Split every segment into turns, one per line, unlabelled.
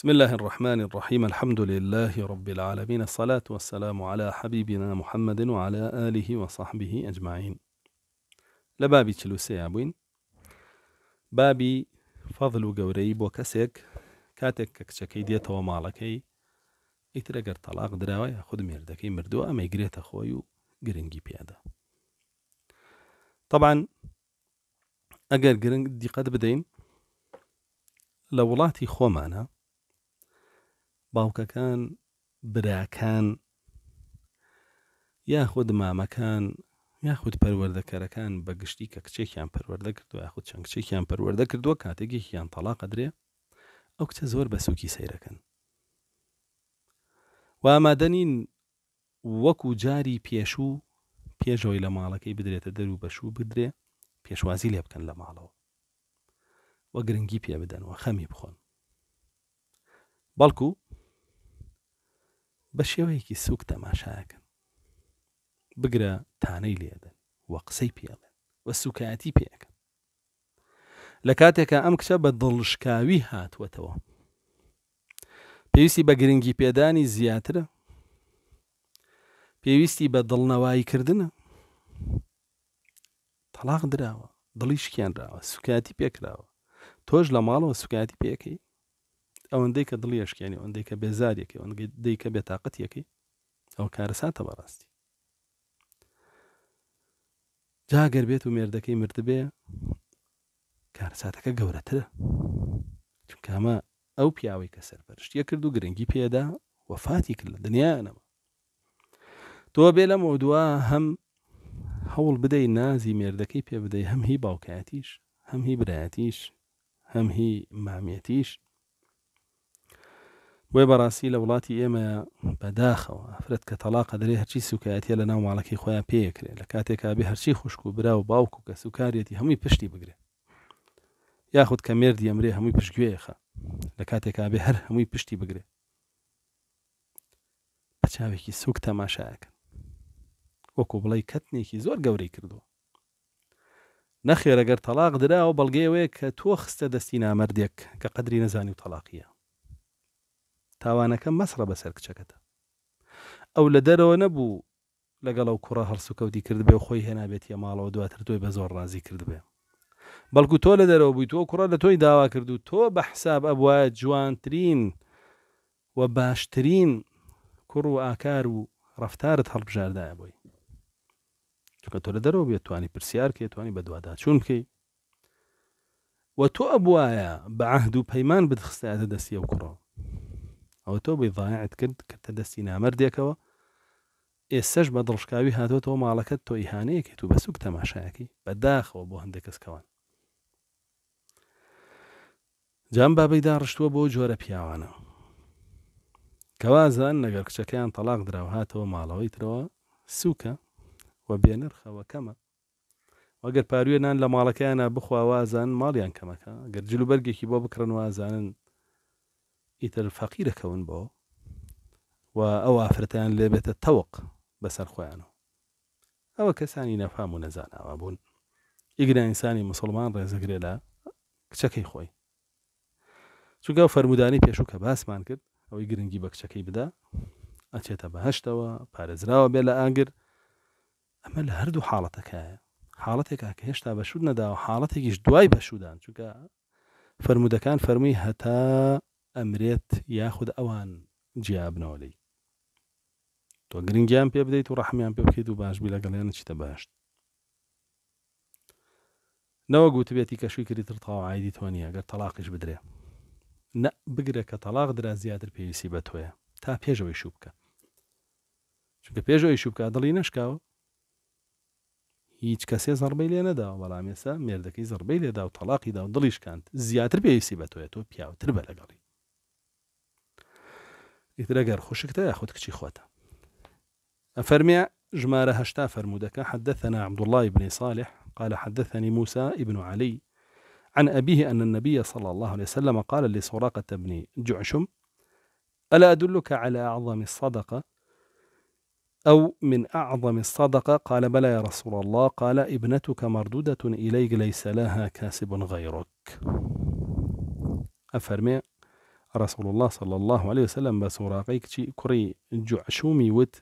بسم الله الرحمن الرحيم الحمد لله رب العالمين الصلاة والسلام على حبيبنا محمد وعلى آله وصحبه أجمعين لبابي چلوسي عبوين بابي فضل قوري وكسيك كاتك ككشكي ديتەوە ومالكي ئیتر طلاق دراوي دراوە یا خود مێردەکەی مردووە ئەمەی گرێتە خۆی طبعا أقر قرنج دي قد بدين لولاتي خومانا باوکەکان براکان یاخود مامەکان یاخود پەروەردەکەرەکان بە گشتی کە کچێکیان پەروەەردە کردووە یاخود چەند کچێکیان پەروەەردە کردووە کاتێکیان تەلاقە درێ ئەو کچە زۆر بە سووکی سەیرەکەن و ئامادەنین وەکو جاری پێشوو پێشەوەی لە ماڵەکەی بدرێتە دەر و بەشوو بدرێ پێشوازی لێ بکەن لە ماڵەوە وە گرنگی پێ بدەن و خەمی بخۆن بەڵکو بە شێوەیەکی سوک تەماشاکەن بگرە تانەی لێدەن وە قسەی پێڵێن وە سوکایەتی پێەکەن لە کاتێکە ئەم کچە بە دڵشکاوی هاتوەتەوە پێویستی بە گرنگی پێدانی زیاترە پێویستی بە دڵنەوایی کردنە تەلاق دراوە دڵی شکیانراوە سوکاتی پێکراوە تۆش لە ماڵەوە سوکاتی پێەکەی ئەوەندەی کە دڵی یشکێنی ئەوەندەی کە بێزارێکی ئەوەنگەی دەی کە بێتاقەت یەکەی ئەو کارەساتە بەڕاستی جاگەر بێت و مێردەکەی مردبێ کارساتەکە گەورەترە چونکە ئەمە ئەو پیاوەی کە سەرپەرشتیە کرد و گرنگی پێدا وەفاتی کرد لە دنیاەمە تۆ بێ لە مۆدووە هەم هەوڵ بدەی نازی مێردەکەی پێ بدەی هەم هی باوکاتیش هەم هی برایەتیش هەم هی مامیەتیش وێ بەڕاستی لە وڵاتی ئێمە بەداخەوە ئەفرەت کە تەلاقە درێ هەرچی سوکایەتە لە ناو ماڵەکەی خۆیان پێکرێت لە کاتێکا بێ هەرچی خوشک و برا و باوک و کە سوکارێتی هەمووی پشتی بگرێ یاخود کە مێردی ئەمرێ هەمووی پشتگوێخە لە کاتێکا بێ هەر هەمووی پشتی بگرێ بە چاوێکی سوک تەماشایەکەن وەکو بڵی کەتنێکی زۆر گەورەی کردووە نەخێرەگەر تەلاق درا و بەڵگەیەوەیە کە تۆ خستە دەستی نامردێک کە قدری نەزانی و تەلاقیە تاوانەکە مەسرە بەسەر کچەکەتە ئەو لە دەرەوە نەبوو لەگەڵ ئەو کوڕە هەرسو کەوتی کرد بێ خۆی هێنابێت یە ماڵەوە دواتر تۆی بە زۆر ڕازی کرد بێ بەڵکو تۆ لە دەرەوە بووی تۆ کوڕە لە تۆی داوا کردو تۆ بە حساب ئەبواە جوانترین و باشترین کوڕ و ئاکار و ڕفتارت هەڵبژاردایە بۆی چکە تۆ لە دەرەوە بێت توانی پرسیار کێ توانی بە دووادا چون بکەی وە تۆ ئەبواە بە عهد و پەیمان بتخستایە دەستی ئەو کوڕەوە ئەوە تۆ بی ڤایەت کرد کردتە دەستی نامردێکەوە ئێسەش بە دڵشکاوی هاتوۆ ماڵەکەت تۆ ئیهانەیەکی تو بە سوک تەماشایەکی بەداخەوە بۆ هەندێک کەسکەوان جام بابەیدا ڕشتووە بۆ جۆرە پیاوانەوە کەوازان لەگەر کچەکەیان تەلاق درراوە هاتەوە ماڵەوەی ترەوە سوکە و بێنرخەوە کەمە وەگەر پاروێنان لە ماڵەکەیانە بخواوازان ماڵیان کەمەکە گەر جلوبەرگێکی بۆ بکڕن وازانن ئیتر فەقیرەکەون بۆ و ئەو ئافرەتیان لێبێتە تەوق بەسەر خۆیانەوە ئەوە کەسانی نەفام و نەزاناوە بوون ئیگرە ئینسانی مسلمان ڕێزەگرێ لە کچەکەی خۆی چونکە فەرمودانی پێشوو کە باسمان کرد ئەوەی گرنگی بە کچەکەی بدا ئەچێتە بەهشتەوە پارێزراوە بێ لە ئاگر ئەمە لە هەردوو حاڵەتەکەیە حاڵەتێکا کە هێشتا بەشود نەدا و حاڵەتێکیش دوای بەشودان چونکە فەرمودەکان فەرمووی هەتا ئەمرێت یاخود ئەوان جیابنەوەلی تۆ گرنگیان پێ بدەیت و ڕحمیان پێ بکەیت و باشبی لەگەڵیانە چیتە باشت نەوە گوتبێتی کەشوی کریتر تاواعیدی تۆ نیە گەر تەلاقیش بدرێ نە بگرە کە تەلاق درا زیاتر پێویستی بە تۆیە تا پێشەوەی شو بکە چونکە پێشەوەی شو بکە دڵی نشکاوە هیچ کەسێ زەربەی لێ نەدا بەڵام ێسا مێردەکەی زەربەی لێدا و تەلاقیدا و دڵیشکاند زیاتر پێویستی بە تۆیە تۆ پیاوتر بە لەگەڵی لەگەر خوشکتە ياخد کچی خواتا افرميع جمارة هشتا فرمودەکە حدثنا عبد الله بن صالح قال حدثني موسى ابن علي عن أبيه أن النبي صلى الله عليه وسلم قال لسراقة بن جعشم ألا أدلك على أعظم الصدقة أو من أعظم الصدقة قال بلى يا رسول الله قال ابنتك مردودة إليك ليس لها كاسب غيرك أفرمي ڕسوڵ الله صل الله عليه وسلم بە سۆراقی کچی کوڕی جوعشومی وت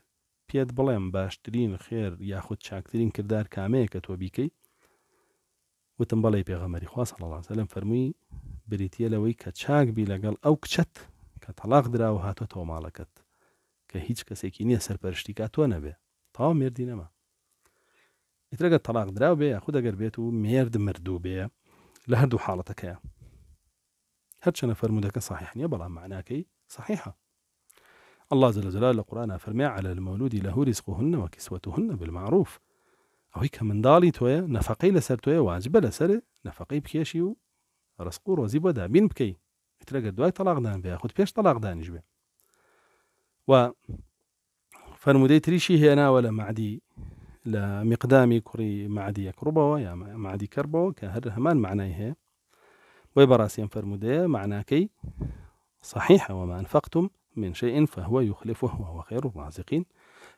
پێت بڵێم باشترین خێر یاخود چاکترین کردار کامەیە کە تۆ بیکەیت وتم بەڵێ پێغەمەری خوا صل الله سلم فەرمووی بریتە لەوەی کە چاکبی لەگەڵ ئەو کچەت کە تەلاق درراوە هاتۆ تۆ ماڵەکەت کە هیچ کەسێکی نییە سەرپەرشتیکە تۆ نەبێ تاوا مردی نەما ئیترەگە تەلاق درراو بێ یاخود ئەگەر بێت و مرد مردوو بێ لە هەردوو حاڵەتەکەیە هر چەنە فرەرمودەکە بلا بەڵام معناکەی إيه؟ صحیحە الله جل جلاله القرآن قورآە على المولود له رزقهن وكسوتهن کیسوەتهن بالمعروف ئەوەی من منداڵی تۆیە نەفقەی لسر تۆیە واجب لسر نفقي بکێشی و ڕسق و ڕۆزی بۆ دابین بکەی ترەگە دوای تەلاقدان بێ خودت طلاق تەلاقدانیش بێ و فەرمودەی تریشی هێناوە لە معدی لە مقدامی کوڕی كري معدي یا معدی معدي کە هەر همان معنای هەیە وبراثيم فرموديه معناه كي صحيحة وما أنفقتم من شيء فهو يخلفه وهو خير الرازقين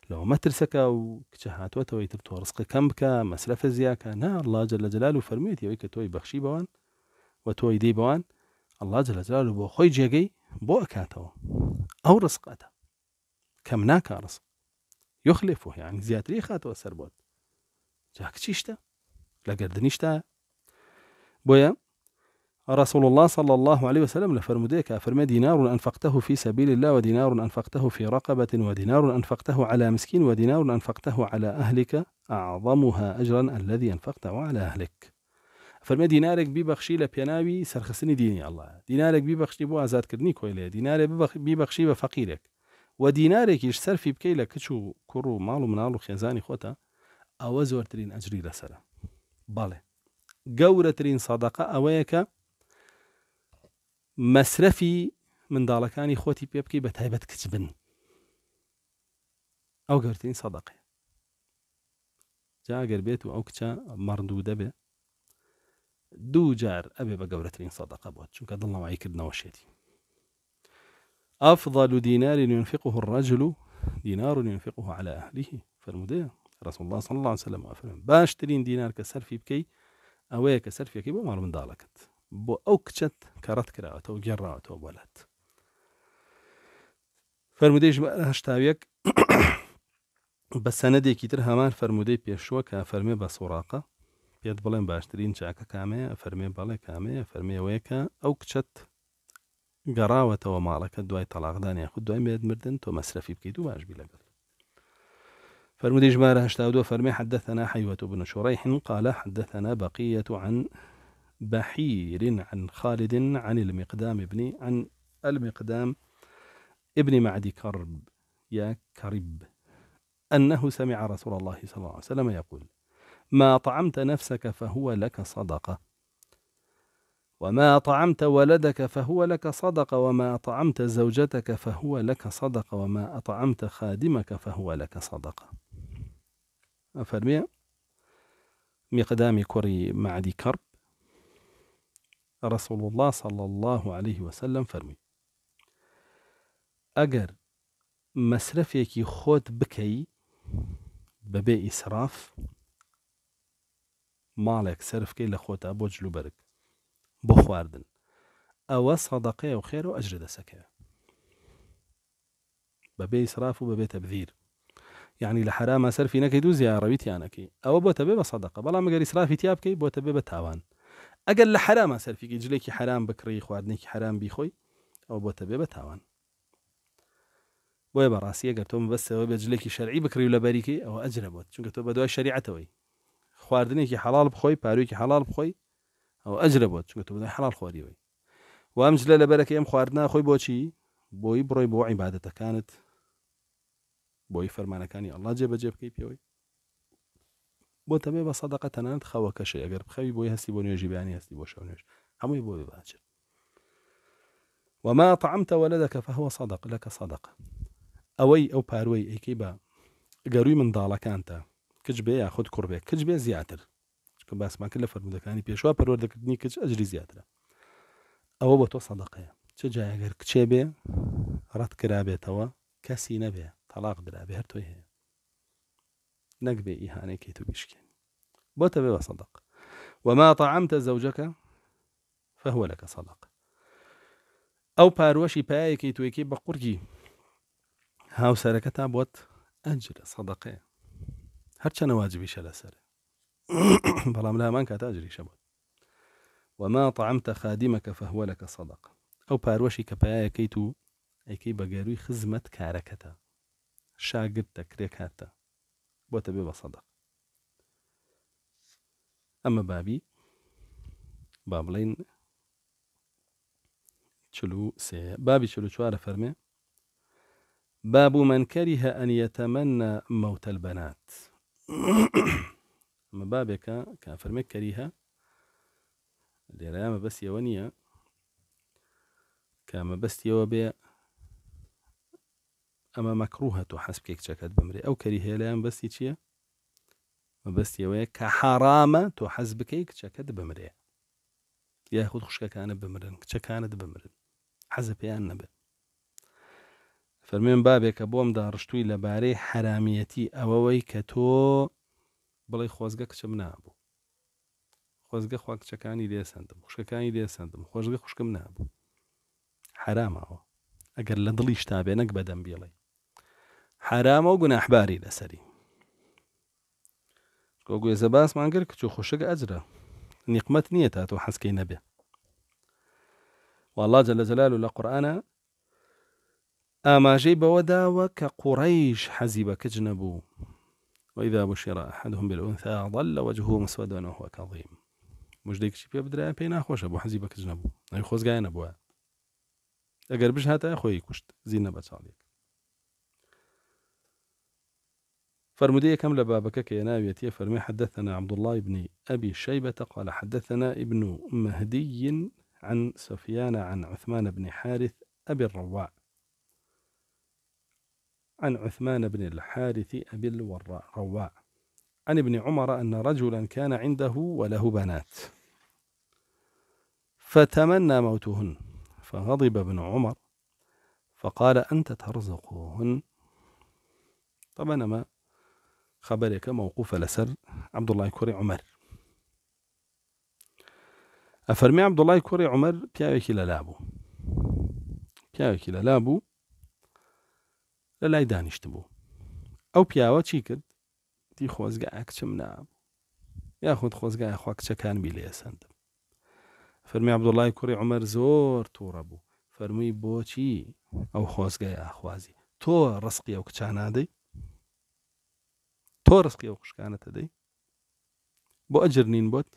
لو ما ترسك أو كشهات تبتو ورزق كمك مسلف زياك نا الله جل جلاله فرميت يويك توي بخشي بوان وتوي دي بوان الله جل جلاله بو خوي جيجي بو أكاتو أو رزق أتا كم ناكا رزق يخلفه يعني زياتري خاتو سربوت جاك تشيشتا لقردنيشتا بويا رسول صلى الله عليه وسلم لفرم ديك أفرم دينار أنفقته في سبيل الله ودينار أنفقته في رقبة ودينار أنفقته على مسكين ودينار أنفقته على أهلك أعظمها أجرا الذي أنفقته على أهلك فرمي دينارك ببخشي لبيناوي سرخسني ديني الله دينارك ببخشي بو أزاد ئازادکردنی كويلي دينارك ببخشي بفقيرك ودينارك فەقیرێک في بكيلة كتشو كرو مالو منالو خيزاني خوتا أوزور ترين أجري مناڵ بالي خێزانی ترين صدقة زۆرترین مەسرەفی منداڵەکانی خۆتی خوتي بيبكي بە تایبەت کچ بن ئەو گەورترین سەدەقێ جاگەر بێت و ئەو کچە مەڕندوو دەبێ دوو جار ئەبێ بە گەورەترین سەدەقە بۆت چونکە دڵنەوەی شێتی أفضل دينار ينفقه الرجل دينار ينفقه على أهله فالمدير رسول الله صلى الله عليه وسلم باش ترين دينار كسر في بكي أو كسر في كي بمار من دالكت بۆ ئەو کچەت کە ڕەت کراوەتەوە گێڕاوەتەوە بۆلات فەرمودەیش هەشتاویەک بە سەنەدێکی تر هەمان فەرمودەی پێشوە کە فەرمێ بە سوڕاقە پێت بڵێن باشترین چاکە کامەیە فەرمێ بەڵێ کامەیە فەرمیەوەیەکە ئەو کچەت گەڕاوەتەوە ماڵەکە دوای تەلاقدان یاخود دوای مێت مردن تۆ مەسرەفی بکەیت و باشبی لەگەڵ فرمودي جمارة هشتاودو فرمي حدثنا حيوة بن شريح قال حدثنا بقية عن بحير عن خالد عن المقدام ابن عن المقدام ابن معدي كرب يا كرب أنه سمع رسول الله صلى الله عليه وسلم يقول ما طعمت نفسك فهو لك صدقة وما طعمت ولدك فهو لك صدقة وما طعمت زوجتك فهو لك صدقة وما أطعمت خادمك فهو لك صدقة أفرمي مقدام كري معدي كرب رسول الله صلى الله عليه وسلم فرمي اگر مەسرفێکی يكي خود بكي ببي اسراف مالك لە كي بۆ جلوبەرگ بۆ خواردن أو سەدەقەیە و خێر و ئەجر دەسەکەە بەبێ تبذير يعني بەبێتە بذیر یعنی لە حرامە سەرفی نەکەی دوو زیارەویتیانەکەی ئەوە بۆتە بێ بە سەدەقە بەڵام مەگەری سرافی تیا بکەی بۆتە بو بە تاوان ئەگەر لە حرامە سەرفیکی جلێکی حرام بکڕی خواردنێکی حرام بیخۆی ئەو بۆتە بێ بە تاوان بۆیە بەڕاستیە گەر تۆم بەسەوە بە جلێکی شەرعی بکری و لە بەریکی ئەوە ئەجرە بۆت چونکە تۆ بە دوای شریعەتەوەی خواردنێکی حەڵال بخۆی پاروویکی حەڵال بخۆی ئەو ئەجرە بۆت چونکە تۆ بەدای حەڵال خواریەوەی وام جلە لە بەرەکە ئەم خواردنا خۆی بۆچی بۆی بڕۆی بۆ عیباەتەکانت بۆی فەرمانەکانی ئەڵا جێبەجێ بکەی پێوەی بۆ تەبێ بە سەدەقە تەنانەت خەوەکەشە ئەگەر بخەوی بۆی هەستی بۆ نوێژی بیانی هەستی بۆ شەو نوێژ هەمووی بۆ بباچێت وما طعمت ولدك فهو صدق لك صدق ئەوەی ئەو پاروەی ئەیکەی بە گەروی منداڵەکانتە کچ بێ یا خودت کوڕ بێ کچ بێ زیاتر کە باسماکە لە فەرمودەکانی پێشوا پەروەردەکردنی کچ ئەجری زیاترە ئەوە بە تۆ سەدەقەیە چه جایگەر کچێ بێ ڕەت کرابێتەوە کەسی نەبێ تەلاق درابێ هەر تۆی هەیە نقبي إهاني كي تبشكين بوتبي وصدق وما طعمت زوجك فهو لك صدق أو باروشي باي كي تويكي بقرجي هاو سارك تابوت أجر صدقة هرش أنا واجبي شلا سارة بلا ملا مانك تاجري شبوت وما طعمت خادمك فهو لك صدق أو باروشي كباي كيتو أي كي بقاروي خزمت كاركتا شاقرتك ريكاتا بۆتە بێ أما بابي بابلين شلو سي بابي شلو سێ بابی فرمي باب من كره أن يتمنى موت البنات أما بابك كان كريها كريهة ما بس يوانيا كان بس يوابيا ئەمە مەکڕوو هەتۆ حەسبێک چەکەت بمرێ ئەو کەری هێلیان بەستی چییە؟ بەستیەوەیە کە حارامە تۆ حەز بکەی کچەکەت بمرێ یاخود خوشکەکانە بمرن کچەکانت بمرن حەزە پێیان نەبێ فەرمێن بابێکە بۆم داڕشتووی لەبارەی حرامیەتی ئەوەوەی کە تۆ بڵی خۆزگە کچم نابوو خۆزگە خوا کچەکانی لێسەندم خوشکەکانی لێسەندم خۆشگە خوشکم نابوو حرامەوە ئەگەر لە دڵی شتابێنەک بەدەم بێڵی حرام و گوناحباری لەسەری گوێزە باسمان کرد کچ و خوشک ئەجرە نیقمت نییە تا تۆ حەسکەی نەبێ والله جە لە جەلال و لە قورآانە ئاماژەی بەوە داوە کە قوڕیش حەزی بە کچ نەبوو وإذا بشر أحدهم بالأنثى ظل وجهه مسودا وهو كظيم مژدەی کچی پێ بدرای پێی ناخۆشە بۆ حەزی بە کچ نەبوو ئەوی خۆزگایە نەبووە ئەگەر بش هاتە خۆی کوشت زیینە بە چاڵێک فرمودية كاملة بابك يا ناويتي فرمي حدثنا عبد الله بن أبي شيبة قال حدثنا ابن مهدي عن سفيان عن عثمان بن حارث أبي الرواء عن عثمان بن الحارث أبي الرواء عن ابن عمر أن رجلا كان عنده وله بنات فتمنى موتهن فغضب ابن عمر فقال أنت ترزقهن طب أنا ما خبرێکە مووقوفە لەسەر عبدوڵای کوڕی عمەر ئەفەرمی عبدوڵای کوڕی عمەر پیاوێکی لەلا بوو پیاوێکی لەلا بوو لە لای دانیشت بوو ئەو پیاوە چی کرد دی خۆزگایە کچم نابوو یاخود خۆزگایە خوا کچەکان بی لێ سندم فەرمی عبدوڵای کوڕی عمەر زۆر تووڕە بوو فەرمووی بۆچی ئەو خۆزگای ئاخوازی تۆ ڕسقی ئەو کچانادەی بو ئەو قشکانە دەی بو ئەجر نین بۆت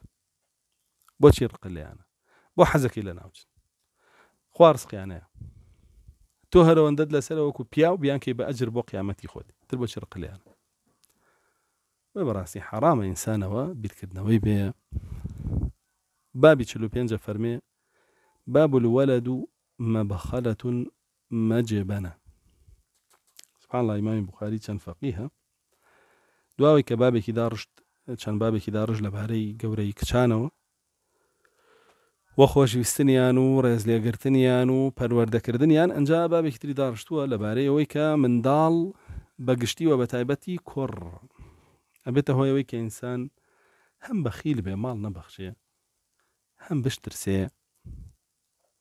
بۆچی ڕقل لەیانە بۆ حەزەکی أنا ناوچن خوارسقییانەیە يعني. تۆ هەرەوەندەت لەسەرەوەکو پیا و بیانکەی بە ئەجر بۆ قیامەتی خۆت تر بۆ براسي حرام بە و بيت كدنا وي بێ بابي تشلو پێنجە فەرمێ باب الولد مبخلة مجبنة سبحان الله إمام البخاري كان فقيها دواوی کە بابێکی داڕشت چەند بابێکی داڕژ لە بارەی گەورەی کچانەوە وە خۆشویستنیان و ڕێز لێگرتنیان و پەروەردەکردنیان ئەنجا بابێکی تری داڕشتووە لەبارەی ئەوەی کە منداڵ بەگشتیوە بە تایبەتی کوڕ ئەبێتە هۆیەوەی کە ئینسان هەم بەخیل بێ ماڵ نەبەخشێ هەم بشترسێ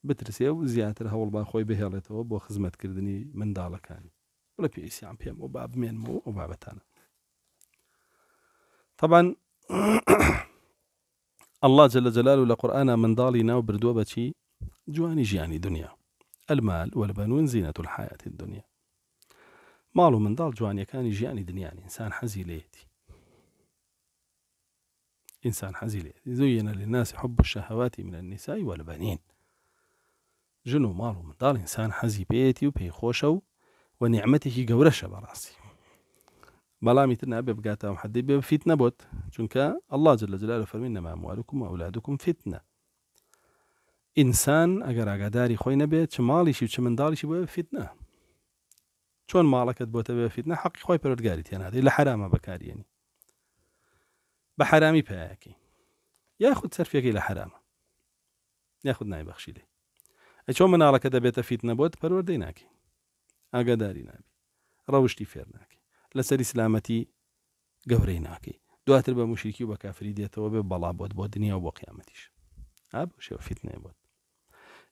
بترسێ و زیاتر هەوڵ باخۆی بهێڵێتەوە بۆ خزمەتکردنی منداڵەکانی بڵە پێسییان پێم و با بمێنمەوە ئەو بابەتانە طبعا الله جل جلاله لقرآن من ضالنا ناو بردووە بەچی دنيا المال والبنون زينة الحياة الدنيا مالو من ضال جواني كان جوانیەکانی دنيا دنیای إنسان حزي ليتي إنسان ليتي زين للناس حب الشهوات من النساء والبنين جنو مالو من ضال إنسان حزي بيتي وبيخوشو ونعمته قورشة براسي بەڵامی تر نابێ بگاتە ئەم حەدی بێ فیت نەبت چونکە ئەله جل لە جلال فەرمی نەماموارکم ئەولادکم فتنە ئینسان ئەگەر ئاگاداری خۆی نەبێت چ ماڵیشی چ منداڵیشی بۆ فیتنە چۆن ماڵەکەت بۆتە بێ فیتنە حەقی خۆی پەرگاری تێنادی لە حرامە بەکارێنی بە حرامی پیاکی یاخود سەرفێکی لە حرامە یاخود نایبەخشی لێ ئەچۆ مناڵەکە دەبێتە فیت نەبت پەرۆردەی ناکی ئاگاداری نابی ڕەوشی فێر ناکی لەسەری سلامەتی گەورەی ناکەی دواتر بمشركي مشرکی و بە کافری بود بود دنيا بۆت بۆ دنیا و بۆ قیامەتیش ئاب شێ فیتنێ بۆت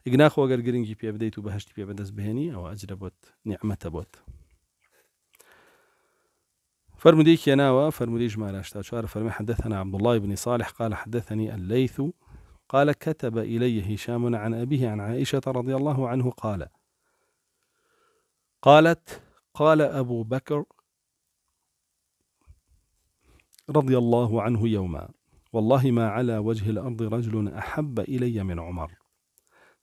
ئگناخۆگەر گرنگی پێ بدەیت و بەهشتی پێ بەدەست بهێنی بود ئەجرە بۆت نیعممەتە بۆت فرمودي كيناوا فرمودي جماراشتا حدثنا عبد الله بن صالح قال حدثني الليث قال كتب إلي هشام عن أبيه عن عائشة رضي الله عنه قال قالت قال أبو بكر رضي الله عنه يوما والله ما على وجه الأرض رجل أحب إلي من عمر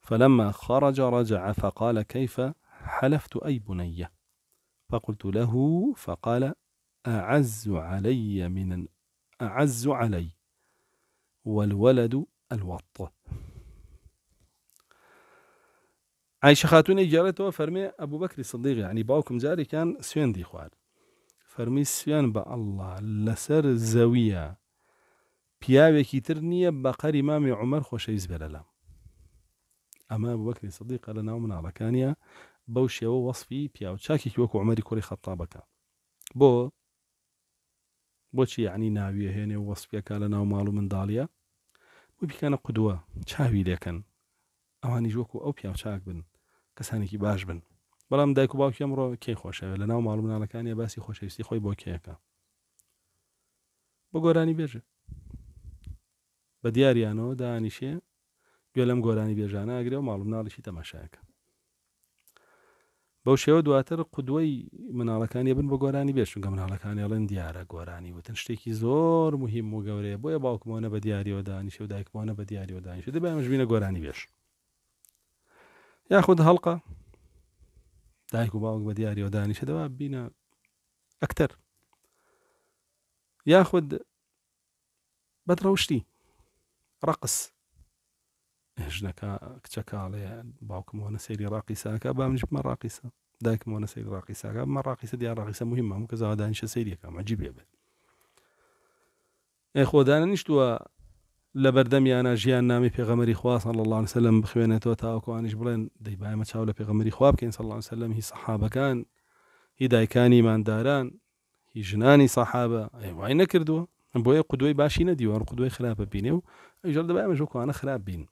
فلما خرج رجع فقال كيف حلفت أي بنية فقلت له فقال أعز علي من أعز علي والولد الوط خاتون إجارة وفرمي أبو بكر الصديق يعني باوكم جاري كان سوين دي خوارد فەرمی سوێن بە ئەله لەسەر زەویە پیاوێکی تر نییە بە قەری مامی عمەر خۆشەویست بێرە لەم ئەمە وەکری سەدیقە لە ناو مناڵەکانە بەو شێوە وەصفی پیاوچاکێکی وەکو عمەری کوڕی خەتابەکە بۆ بۆچی یعنی ناویە هێنێ وەسپیەکە لە ناو ماڵ و منداڵە بۆ بیکانە قدووە چاوی لێکەن ئەوانی ژوەکو ئەو پیاوچاک بن کەسانێکی باش بن بەڵام دایک و باوکی ئەمڕۆ کەی خۆشەوە لە ناو ماڵ مناڵەکانی باسی خۆشەویستی خۆی بۆ کێەکە بۆ گۆرانی بێژە بە دیاریانەوە دانیشێ گوێ لەم گۆرانی بێژانە ئەگرێ و ماڵ مناڵیشی تەماشایەکە بەو شێوە دواتر قودوەی مناڵەکانی بن بە گۆرانی بێشونگە مناڵەکانی ئەڵێن دیارە گۆرانی وتن شتێکی زۆر مهم و گەورەیە بۆیە باوکمانە بە دیاریەوە دانیشە و دایکمانە بە دیاریەوە دانیشە دەبێ مەژبینە گۆرانی بێش یاخود هەڵقە دایک و باوک بە دیاریەوە دانیشەوە بینە ئەکتەر یاخود بەدڕەوشتی ڕقس ژنەکە کچە کاڵێ باوکم وانە سەیری ڕاقی ساکە بامژمە ڕاقیسە دایکم وانە سەیر ڕاقی ساکە مە ڕاقیسە دیار ڕاقیسە مهمە کە زاوادانیشە سەیریەکە مەجیبێ بێت ئێ خۆدانە نیشتووە لە بەردەمیانە ژیان نامی پێغەمەری خواستن لەڵان سەلم بخوێنێتەوە تاوکوانیش بڵێن دەیبایمە چاو لە پێغەمەری خوا بکەین سەڵان سەلم هی سەحابەکان هی دایکانی مانداران هی ژنانی سەحابە وای نەکردووە بۆیە قودوی باشی نەدیوان قودوی خراپە بینێ و ئەژەر دەبایمە ژۆکوانە خراپ بین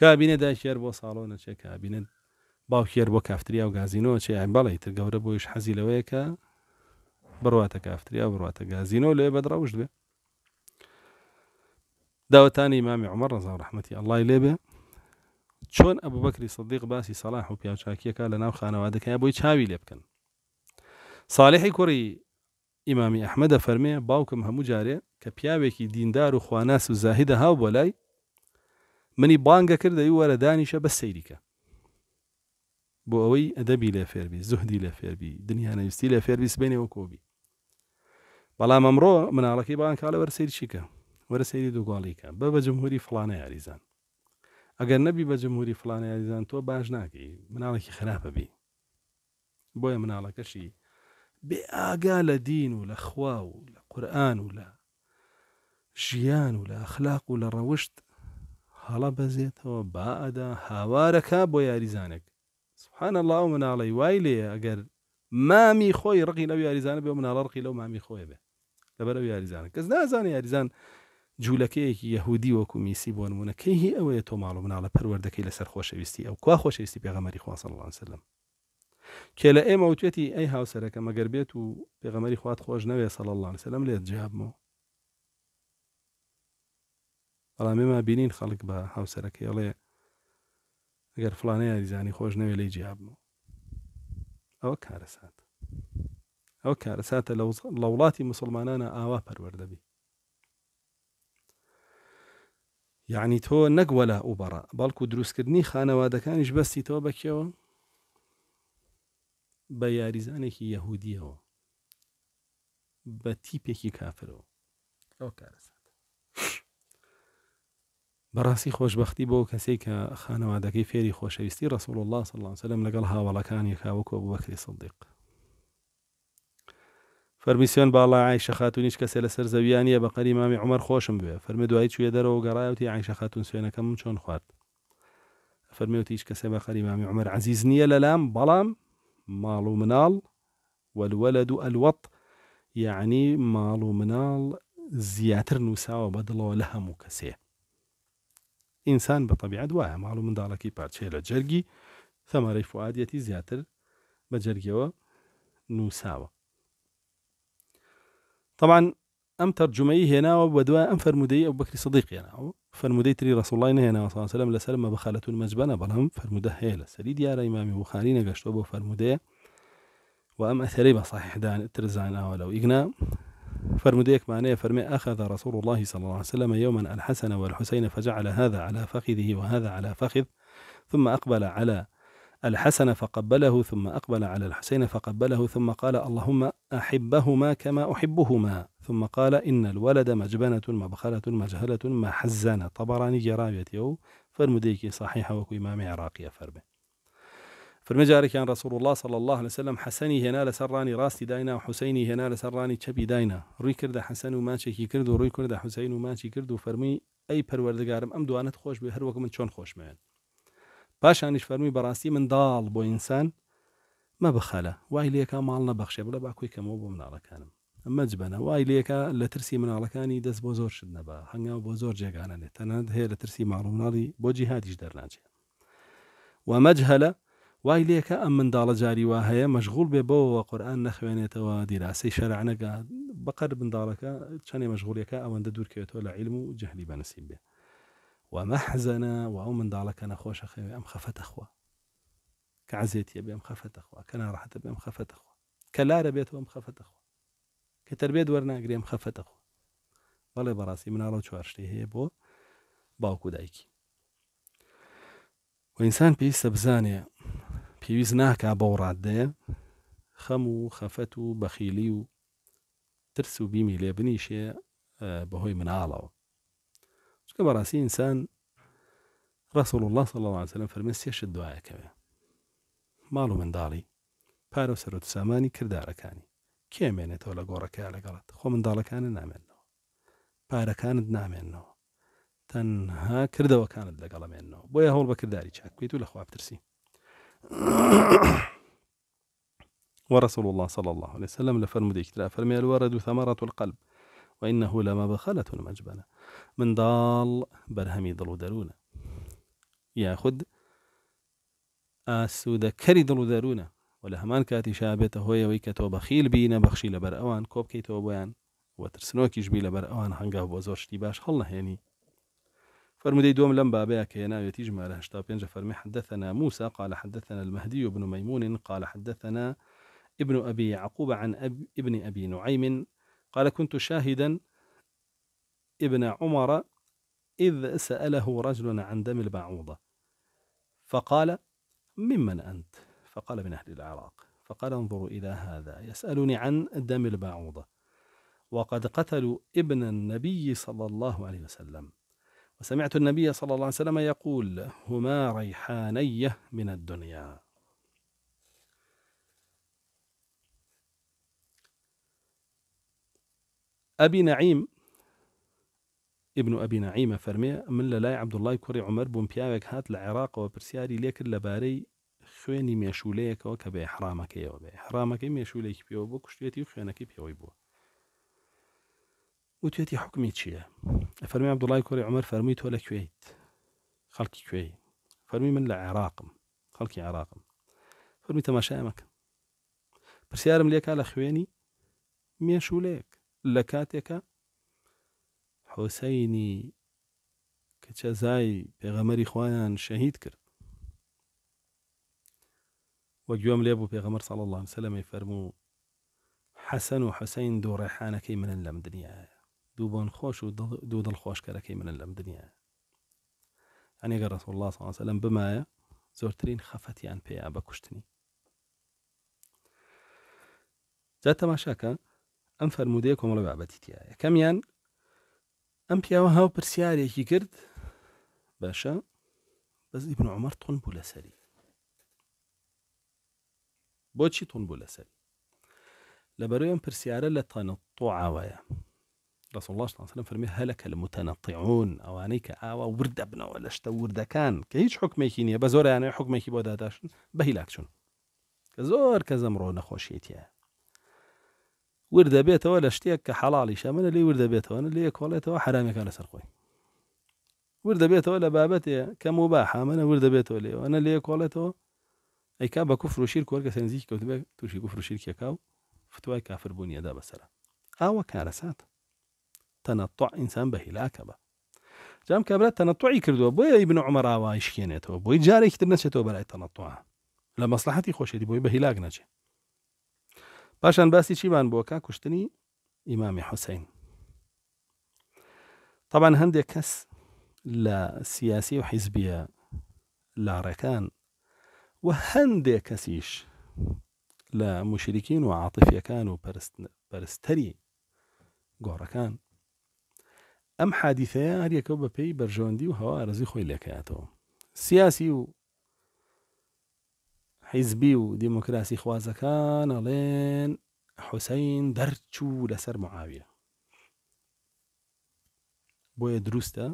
کابینە داکێر بۆ ساڵۆ نەچێ کابینە باوکێر بۆ کافتریا و گازینەوە چێ بەڵی تر گەورە بۆیش حەزی لەوەیە کە بڕواتە کافتریا بڕواتە گازینەوە لێ بەدڕەوش بێت داوەتانی مامی عمە ڕزان ڕحمەتی ئەلای لێبێ چۆن ئەبوو بەکری سەدیق باسی سەلاح و پیاچاکیەکە لە ناو خانەوادەکەی بۆی چاوی لێ بکەن ساڵحی کوڕی ئیمامی ئەحمەدە فەرمێ باوکم هەموو جارێ کە پیاوێکی دیندار و خواناس و زاهیدە هاو بۆ لای منی بانگە کردەی وەرەدانیشە بە سەیریکە بۆ ئەوەی ئەدەبی لێ فێربی زوهدی لە فێربی دنیا نەویستی لە فێربیس بینەوە کۆبی بەڵام ئەمڕۆ مناڵەکەی بانکالە وەرسری چیکە وەرە سەیری دووگۆڵیکە بە بە جمهوری فلانە یاریزان ئەگەر نەبی بە جمهوری فلانە یاریزان تۆ باش ناکەی مناڵێکی خراپە بی بۆیە مناڵەکەشی بێ ئاگا لە دین و لە خوا و لە قورآن و لە ژیان و لە ئەخلاق و لە ڕەوشت هەڵە بەزێتەوە با ئەدا هاوارەکە بۆ یاریزانێک سبحان الله و مناڵی وای لێ ئەگەر مامی خۆی ڕقی لەو یاریزانە بێ مناڵە ڕقی لەو مامی خۆی بێ لەبەر ئەو یاریزانە کەس نازانە یاریزان جوولەکەیەکی یەهودی وەکو میسی بۆ نمونونەکەی هی ئەوەیە تۆ ماڵ مناڵە پەروەردەکەی لەسەر خۆشەویستی ئەو کوا خۆشەویستی پێغەمەری خواسەلانسلم کێ لە ئێمە وتێتی ئەی هاوسەرەکە مەگەر بێت و پێغەمەری خوات خۆش نەوێ سەڵلان سەلم لێت جیابمەوە بەڵام ئێمە بینین خەڵک بە هاوسەرەکەی ئەڵێ ئەگەر فلانە یاریزانی خۆش نەوێ لی جیابمەوە ئەوە کارەسات ئەو کارەساتە لە وڵاتی مسلمانانە ئاوا پەروەەردەبی یعنی تۆ نەگوە لە ئوبەڕ بەڵکو دروستکردنی خانەوادەکانیش بەستی تۆ بەکەوە بە یاریزانێکی یەهودیەوە بە تیپێکی کافرەوە ئەو کارەسات بەڕاستی خۆشببختی بۆ کەسێک کە خانەوادەکەی فێری خۆشەویستی ڕسوول الله سلام سلم لەگەڵ هاوڵەکان یەکاوەکۆ بووە کری سڵدیق فەرمیسیۆن خاتون عیشە خاتونیش لسر لەسەر زەویانە بە قەریمامی عمر خوشم بێ فەرمە دوایی چێ دەرەوە گەڕایوتی عیشە خاتون سوێنەکەم چۆن خوارد فەرمیوتی هیچ کەسێ بە قەریمامی عمر عزیز نییە للام لام مالو منال و مناڵ والولد و ئەلوەت یعنی ماڵ و بدلو زیاتر نووساوە بەدڵەوە لە هەموو کەسێ ئینسان بە تەبیعات ثمري فؤاد يتي زياتر پارچێ لە جەرگی زیاتر طبعا ام ترجمي هنا ودوا ام فرمودي ابو بكر صديقي انا فرمودي تري رسول الله هنا صلى الله عليه وسلم لسلم بخاله المجبنا بلهم فرموده هيلا سريد يا امام بخاري نقشتو ابو فرموده وأم أثري بصحيح دان ترزان ولو اغنا فرموديك معناه فرمي أخذ رسول الله صلى الله عليه وسلم يوما الحسن والحسين فجعل هذا على فخذه وهذا على فخذ ثم أقبل على الحسن فقبله ثم أقبل على الحسين فقبله ثم قال اللهم أحبهما كما أحبهما ثم قال إن الولد مجبنة مبخلة مجهلة محزنة طبراني جرابية يو فرمديكي صحيحة وكو إمام عراقي فرمي فرمي جارك عن رسول الله صلى الله عليه وسلم حسني هنا لسراني راستي داينا وحسيني هنا لسراني تشبي داينا روي كرد حسن وماشي كرد روي كرد حسين وماشي كرد فرمي أي پروردگارم أم دوانت خوش به هر وقت من چون خوش مين پاشانیش فەرمی بەڕاستی منداڵ بۆ ئینسان مە بخەلە وای لەکە ماڵ نەبەخشێ بڵە با کوی کەمەوە بۆ مناڵەکانم مەجبەنە وای لەکە لە ترسی مناڵەکانی دەست بۆ زۆر شت نەبە هەنگاو بۆ زۆر جێگانە لێت تەنەت هەیە لە ترسی ماڵومناڵی بۆ جیهادیش دەرناچێت ومەجهلە وای لێکە ئەم منداڵە جاری وا هەیە مەشغول بێ بەوە قورآن نەخوێنێتەوە دیراسی شەرعەنەگە بەقەر منداڵەکە چەندێ مەشغولەکە ئەوەندە دوورکەوێتەوە لە عیلم و جەهلی بەنسیب بێت ومحزنا من دالك أنا خوش أخي أم خفت أخوة كعزيتي أبي أم خفت أخوة كنا راحت أبي أم خفت أخوة كلا ربيت أم خفت أخوة كتربيت ورنا أجري أم خفت أخوة بەڵێ براسي من چوارشتی شو أرشتي هي بو وئینسان دايكي وإنسان بيس سبزانية بەو ڕادەیە خەم و خمو خفتو بەخیلی ترسو ترس و بیمی من بەهۆی كما راسي إنسان رسول الله صلى الله عليه وسلم فرمسيش الدعاء كوي مالو من داري غلط خو من دارا كان نعم انه بارا خۆ نعم انه تنها كردا تەنها کردەوەکانت منه بويا هەوڵ بە داري شاك بيتو لە خوابترسی ورسول الله صلى الله عليه وسلم لفرمودك ترى فرمي الورد ثمرة القلب وإنه لما بخلة مجبنة من ضال برهمي ضلو دارونا ياخد آسو دكري ضلو دارونا دەروونە و لە هەمان کاتیشا بێتە هۆیەوەی کە تۆ بەخیل بینە بەخشی لەبەر ئەوان کۆ بکەیتەوە بۆیان وە ترسنۆکیش بی لەبەر ئەوان هەنگاو باش خلنا هيني فرمودي دوم لەم بابەیە کە ناوێتی ژمارە هشتا پێنج فەرمی حدثنا موسى قال حدثنا المهدي بن ميمون قال حدثنا ابن أبي عقوب عن أب ابن أبي نعيم قال كنت شاهدا ابن عمر إذ سأله رجل عن دم البعوضة فقال ممن أنت؟ فقال من أهل العراق فقال انظروا إلى هذا يسألني عن دم البعوضة وقد قتلوا ابن النبي صلى الله عليه وسلم وسمعت النبي صلى الله عليه وسلم يقول هما ريحاني من الدنيا أبي نعيم ابن ابي نعيمه فرمي من لا عبد الله كوري عمر بن بيابك هات العراق وبرسياري ليك لباري خويني مشوليك وكبي حرامك يا وبي حرامك مشوليك بي وبك شتيتي خوينك بي ويبو وتيتي حكمي تشيا فرمي عبد الله كوري عمر فرميت ولا كويت خلقي كوي فرمي من العراق خلقي عراق فرمي تماشا مك برسيارم ليك على خويني مشوليك لكاتك حسيني كتزاي بغمر إخوان شهيد كر وجيوم ليبو بغمر صلى الله عليه وسلم يفرمو حسن وحسين دو ريحانة كي من اللم دنيا دو بون خوش ودو دل خوش كي من اللم دنيا يعني قال رسول الله صلى الله عليه وسلم بما زورترين خفتي عن بيع بكشتني جاتا ما شاكا أنفر مديك ومرو بعبتي تيا كميان ئەم پیاوە هاو پرسیارێکی کرد باشە بەس ئیبن عمر تون بوو لەسەری بۆچی تون بوو لەسەری لەبەرەوەم پرسیارە لە تەنەتۆعاوایە رسول الله صلى الله عليه وسلم فرمي هلك المتنطعون او عنيك اوا ورد ابن ولا شتا كان كيش حكمي كينيا بزور يعني حكم حکمێکی بۆ داداشن بە كزور کە زۆر ورد بيته ولا اشتياك حلال شامل اللي ورد بيته وانا اللي يكواليته وحرامي كان سرقوي ورد بيته ولا بابته كمباحة من ورد بيته ولا وانا اللي يكواليته اي كابا كفر وشيرك ورقة سنزيك كوتبا توشي كفر وشيرك يكاو فتوى كافر بنيا دابا سرا اوا كارسات تنطع انسان لا با جام كابرا تنطعي كردوا بويا ابن عمر اوا ايش كينيتو بويا جاري كتر نسيتو بلاي تنطعها لمصلحتي خوشي بويا بهلاك نجي باسي شي بان بوكا كشتني إمام حسين طبعا هندي كس لا سياسي وحزبية لا ركان و كسيش لا مشركين وعاطفية كانوا برستري و أم گۆڕەکان ئەم حادیثەیە هەریەکە بە پێی بەرژۆندی و هەوارەزی خۆی و حیزبی و دیموکراسی خوازەکان ئەڵێن حوسین دەرچوو لەسەر معاویە بۆیە دروستە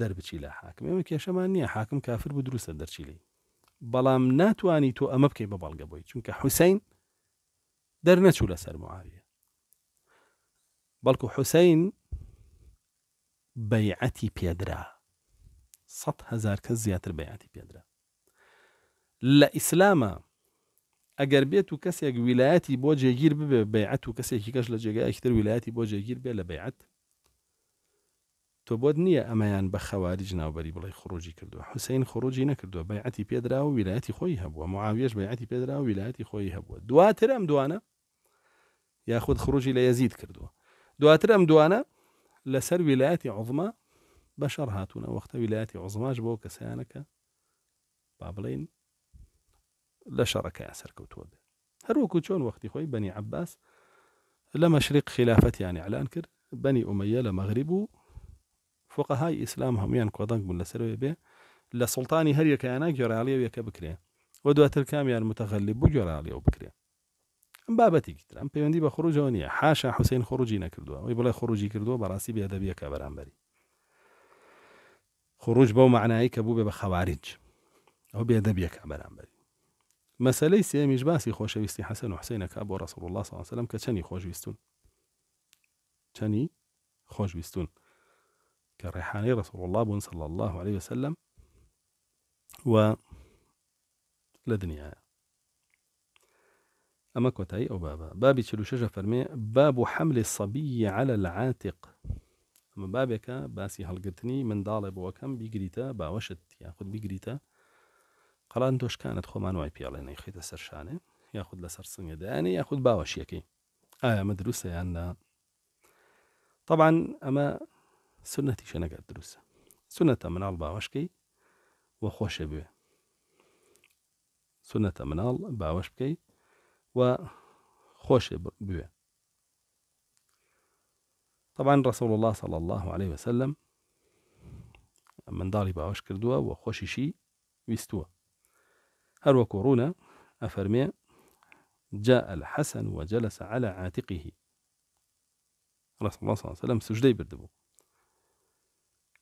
دەربچی لە حاکم ئێمە کێشەمان نییە حاکم کافر بوو دروستە دەرچی لی بەڵام ناتوانانی تۆ ئەمە بکەی بە بەڵگە بۆی چونکە حوسین دەرنەچوو لەسەر معاویە بەڵکو حوسین بەیعەتی پێدرا سە هزار کەس زیاتر بەیاتی پێدرا لە ئیسلامە ئەگەر بێت و کەسێک ویلایەتی بۆ جێگیر ببێ بەعەت و کەسێکی کەش لە جێگایکتر ویلایەتی بۆ جێگیر بێ لە بەعەت تۆ بۆت نییە ئەمەیان بە خەواریج ناوبەری بڵی خروجی کردووە حوسین خروجی نەکردووە بەعەتی پێدرا و ویلایەتی خۆی هەبووە معاویش بەعەتی پێدرا و ویلایەتی خۆی هەبووە دواتر ئەم دوانە یاخود خروجی لە یەزید کردووە دواتر ئەم دوانە لەسەر ویلایەتی عظمە بەشەر هاتوونە وەختە ویلایەتی عزماش بۆ کەسیانەکە با بڵین لشركة ياسر كوتود هرو شون وقت خوي بني عباس لمشرق خلافة يعني على أنكر بني أمية لمغرب فقهاي إسلام هم يعني كوضنك من لسروي به لسلطاني هر جرى يعني عليا ويكا بكري ودوة الكام يعني متغلب جرالي وبكري بابتي كتر أم بيواندي بخروج ونيا حاشا حسين خروجي نكردوا ويبلا خروجي كردوا براسي بيا بيادبية كابر بري خروج بو معناه كبوب بخوارج أو بيادبية كابر بري مەسلەی سێمیش باسی خۆشەویستی حەسەن و حسینەکە بۆ رسول الله عليه وسلم کە چەنی خۆشویستون چەنی خۆشویستون کە ڕێحانەی رسول الله بوون الله عليه وسلم و لە دنیاە أما كوتاي أو بابا بابي تشلو شجا فرمي باب حمل الصبي على العاتق أما بابك باسي هلقتني من دالب وكم بيقريتا باوشت ياخد يعني بيقريتا قەڵان دۆشکانت خۆمانوای پیاڵێنەی خیتە سەر شانێ یاخود لەسەر سنگە دەیانی یاخود باوەشیەکەی ئایا ئەمە دروستە یاننا طبعا ئەمە سنەتی شەنەگەر دروستە سنەتە مناڵ باوەشکەی وە خۆشە بێ سنەتە مناڵ باوەش بکەی و خۆشێ بوێ طبعا رسول الله صلى الله عليه وسلم منداڵی باوش كردوا و شي ویستووە هەروەکو وكورونا أفرمي جاء الحسن وجلس على عاتقه رسول الله صلى وسلم عليه وسلم سجدي بردبو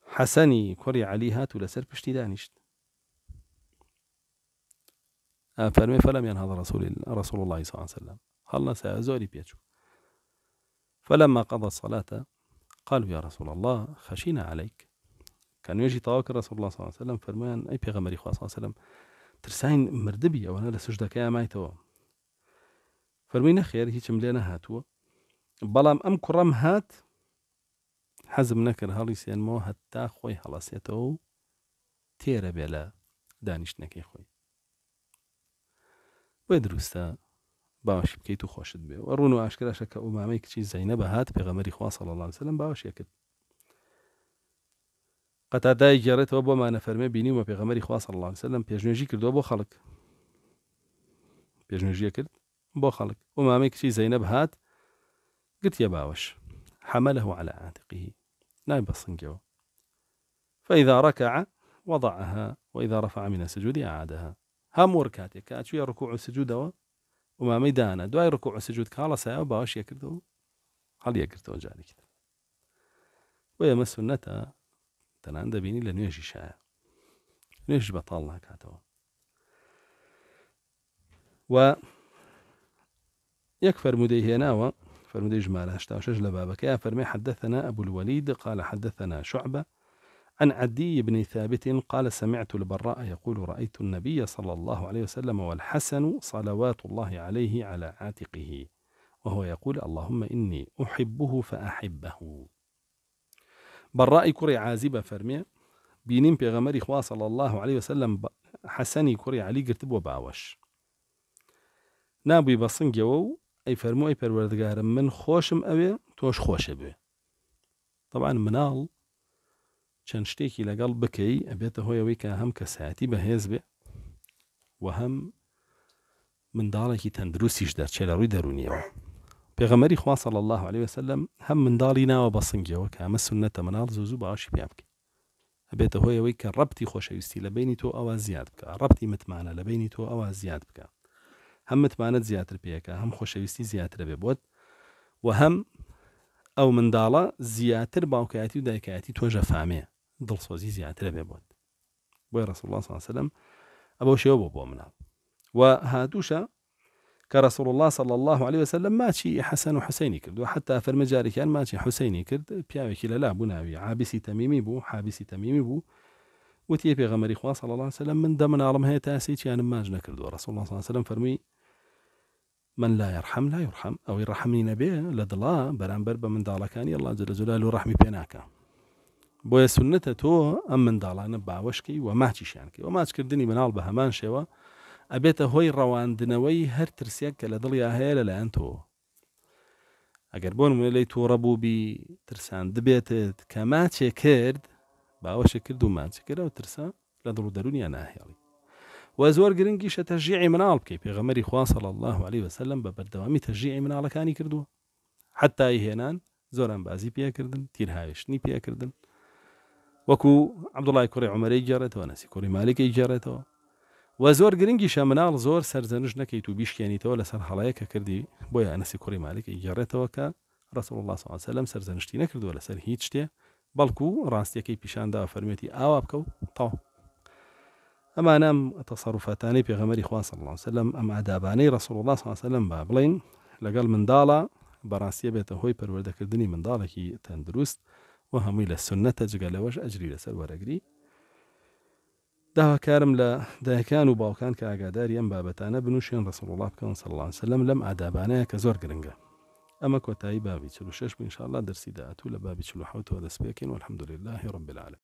حسني كوري و لەسەر پشتی دانیشت فەرمی فلم ينهض رسول رسول الله صلى الله عليه وسلم خلنا سأزوري بيتشو فلما قضى الصلاة قالوا يا رسول الله خشينا عليك كان يجي طواك رسول الله صلى الله عليه وسلم فرمان أي بيغمري صلى الله عليه وسلم ترسین مردبی ئەوەنە لە سوشدەکە ئامایتەوە فەرمی نەخێر هیچم لێ نەهاتووە بەڵام ئەم کوڕەم هات حەزم نەکرد هەڵی سێنمەوە هەتا خۆی هەڵاسێتەوە و تێرە بێ لە دانیشتنەکەی خۆی بۆی دروستە باوەشی بکەیت و خۆشت بێ و ڕون و ئاشکراشەکە ئومامەی کچی زەینە بە هات پێغەمەری خواصل لەڵان سەلم باوەشیە کرد قەتا دایگەڕێتەوە بۆ مانەفەرمە بینیمە پێغەمەری خواسەڵان سەلم پێشنێژی کردووە بۆ خەڵک پێشنێژیە کرد با خالق و مامی کچی زینب هات یا باوش حمله على عاتقه ناي بصنجو فإذا ركع وضعها وإذا رفع من السجود أعادها هم وركاتك يا ركوع السجود وما ميدانا دواي ركوع السجود كالا ساعة باوش يكردو هل يكردو جاري كده ويمس النتا تەنان دەبینی لە نوێژی شایە بطال الله ناکاتەوە و يك فرمودي هنا فرمودي جمال هشتاشج لبابك يا فرمي حدثنا أبو الوليد قال حدثنا شعبة عن عدي بن ثابت قال سمعت البراء يقول رأيت النبي صلى الله عليه وسلم والحسن صلوات الله عليه على عاتقه وهو يقول اللهم إني أحبه فأحبه بەڕای کوڕی عازی بە فەرمێ بینیم پێغەمەری خواصل الله عليه وسلم حەسەنی کوڕی علی گرت بۆ باوەش نابووی بە سنگەوە و ئەی فەرمووی پەروەردگارم من خۆشم ئەوێ تۆش خۆشە بێ طبعاان مناڵ چەند شتێکی لەگەڵ بکەی ئەبێتە هۆیەوەی کە هەم کەساەتی بەهێز بێ و هەم منداڵێکی تەندروستیش دەرچێ لە ڕووی دەرونیەوە پێغەمەری خواصل الله عليه وسلم هەم منداڵی ناوە بە سنگەوە کە ئەمە سنەتە مناڵ زوو زوو باشی پێ بکە ئەبێتە هۆیەوەی کە ڕبتی خۆشەویستی لە بینی تۆ ئەوە زیاد بکە ڕبتی متمانە لە بینی تۆ ئەوە زیاد بکە هەم متمانەت زیاتر پێەکە هەم خۆشەویستی زیاتر بێ بۆت و هەم ئەو منداڵە زیاتر باوکایەتی و دایکایەتی تۆژە فامێ دڵسۆزی زیاتر بێ بۆت بۆی ڕسوڵ الله سلام ئەبەو شێوە بۆ بۆ مناڵ و هادووشە كرسول الله صلى الله عليه وسلم ماچی حسن وحسيني حوسینی کردووە فرمجاري كان جارێکیان حسيني حوسینی بياوي پیاوێکی لەلا بوو عابسي تميمي بو حابسي تميمي بو وتي في پێغەمەری خوا صلى الله وسلم من على مهي تاسي كان ماجنا كرد ورسول الله صلى الله عليه وسلم فرمي من لا يرحم لا يرحم او نبي لد الله بران بربا من دالا كان الله جلاله و ڕحمی بويا سنته تو ام من دالا باوەشکی وشكي ماچیشیان يعني و ماچکردنی من بە هەمان شێوە ئەبێتە هۆی ڕەواندنەوەی هەر ترسێک کە لە دڵیا هەیە لەلایەن تۆ ئەگەر بۆن وێ لی تووڕە بووبی ترسان دەبێتت کە ماچێ کرد باوەشە کرد و ماچ کرد و ترسە لە دڵ دەرونیا ناهێڵی و زۆر گرنگی شە تەژیعی مناڵ بکەی پێغەمەری خواسەڵ الله عليه وسلم بە بەردەوامی تەژیعی مناڵەکانی کردووە حتای هێنان زۆران بازی پێکردن تیرهاویشتنی پێکردن وەکو عبدڵای کوڕی عمەری جێڕێتەوە نسی کوڕی مالەکەی جێڕێتەوە وە زۆر گرنگیشە مناڵ زۆر سەرزەنش نەکەیت و بیشکێنیتەوە لەسەر هەڵەیە کە کردی بۆیە ئەنسی کوڕی مالکی گەڕێتەوە کە ڕسم الله سا لەم سەرزەنشتی نەکردووە لەسەر هیچ شتێ بەڵکو و ڕاستیەکەی پیشاندا فەرمێتی ئاوا بکە و تاو ئەمانەم تەسەڕفتانەی پێغەمەری خواص الله سلم ئەم ئادابانەی ڕسول الله سلم با بڵین لەگەڵ منداڵە بەڕاستیە بێتە هۆی پەروەردەکردنی منداڵێکی تەندروست و هەمووی لە سنەتە جگەلەوەش ئەجری لەسەر وەرەگری داواکارم لە دایکان و باوکان کە ئاگاداری ئەم بابەتانە بنووشێن ڕسمڵڵا بکەن سەلان سلم لەم ئادابانەیە کە زۆر گرنگە ئەمە کۆتایی بابی 46 شش بینشاءله دەرسی داهات و لە بابی چلوحوتەوە دەستپێکین و الحمدلله ڕبلالە